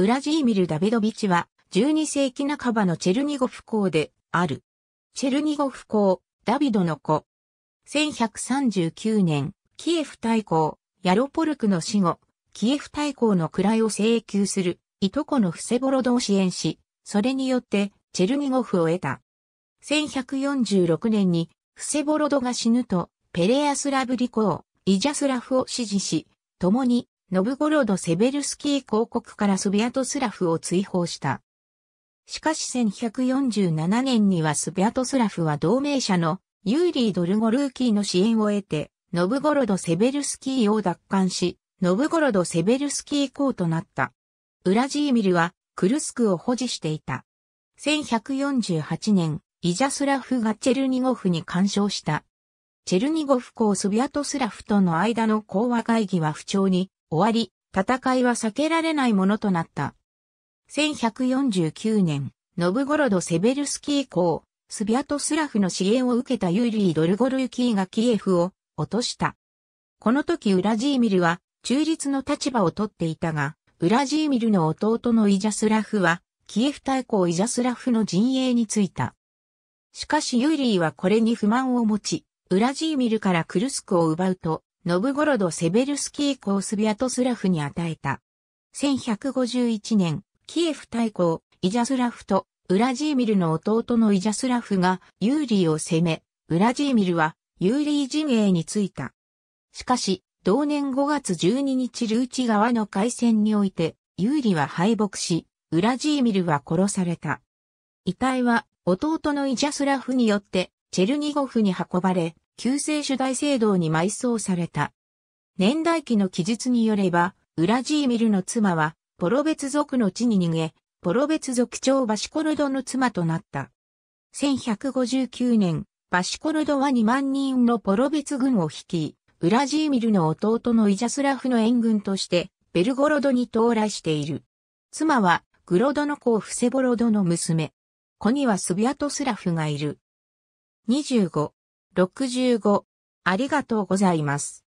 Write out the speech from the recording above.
ウラジーミル・ダビドビチは、12世紀半ばのチェルニゴフ港で、ある。チェルニゴフ港、ダビドの子。1139年、キエフ大公、ヤロポルクの死後、キエフ大公の位を請求する、いとこのフセボロドを支援し、それによって、チェルニゴフを得た。1146年に、フセボロドが死ぬと、ペレアスラブリを、イジャスラフを支持し、共にノブゴロド・セベルスキー公国からスビャトスラフを追放した。しかし1147年にはスビャトスラフは同盟者のユーリー・ドルゴルーキーの支援を得て、ノブゴロド・セベルスキーを奪還し、ノブゴロド・セベルスキー公となった。ウラジーミルはクルスクを保持していた。1148年、イジャスラフがチェルニゴフに干渉した。チェルニゴフ公スビャトスラフとの間の講和会議は不調に終わり、戦いは避けられないものとなった。1149年、ノブゴロド・セベルスキー公、スビアトスラフの支援を受けたユーリー・ドルゴルユキーがキエフを落とした。この時ウラジーミルは中立の立場をとっていたが、ウラジーミルの弟のイジャスラフは、キエフ対抗イジャスラフの陣営についた。しかしユーリーはこれに不満を持ち、ウラジーミルからクルスクを奪うと、ノブゴロド・セベルスキーコースビアトスラフに与えた。1151年、キエフ大公、イジャスラフと、ウラジーミルの弟のイジャスラフがユーリーを攻め、ウラジーミルはユーリー陣営に着いた。しかし、同年5月12日ルーチ側の海戦において、ユーリは敗北し、ウラジーミルは殺された。遺体は弟のイジャスラフによってチェルニゴフに運ばれ、旧世主大聖堂に埋葬された。年代記の記述によれば、ウラジーミルの妻は、ポロベツ族の地に逃げ、ポロベツ族長バシコルドの妻となった。1159年、バシコルドは2万人のポロベツ軍を率い、ウラジーミルの弟のイジャスラフの援軍として、ベルゴロドに到来している。妻は、グロドの子フセボロドの娘。子にはスビアトスラフがいる。25、65。ありがとうございます。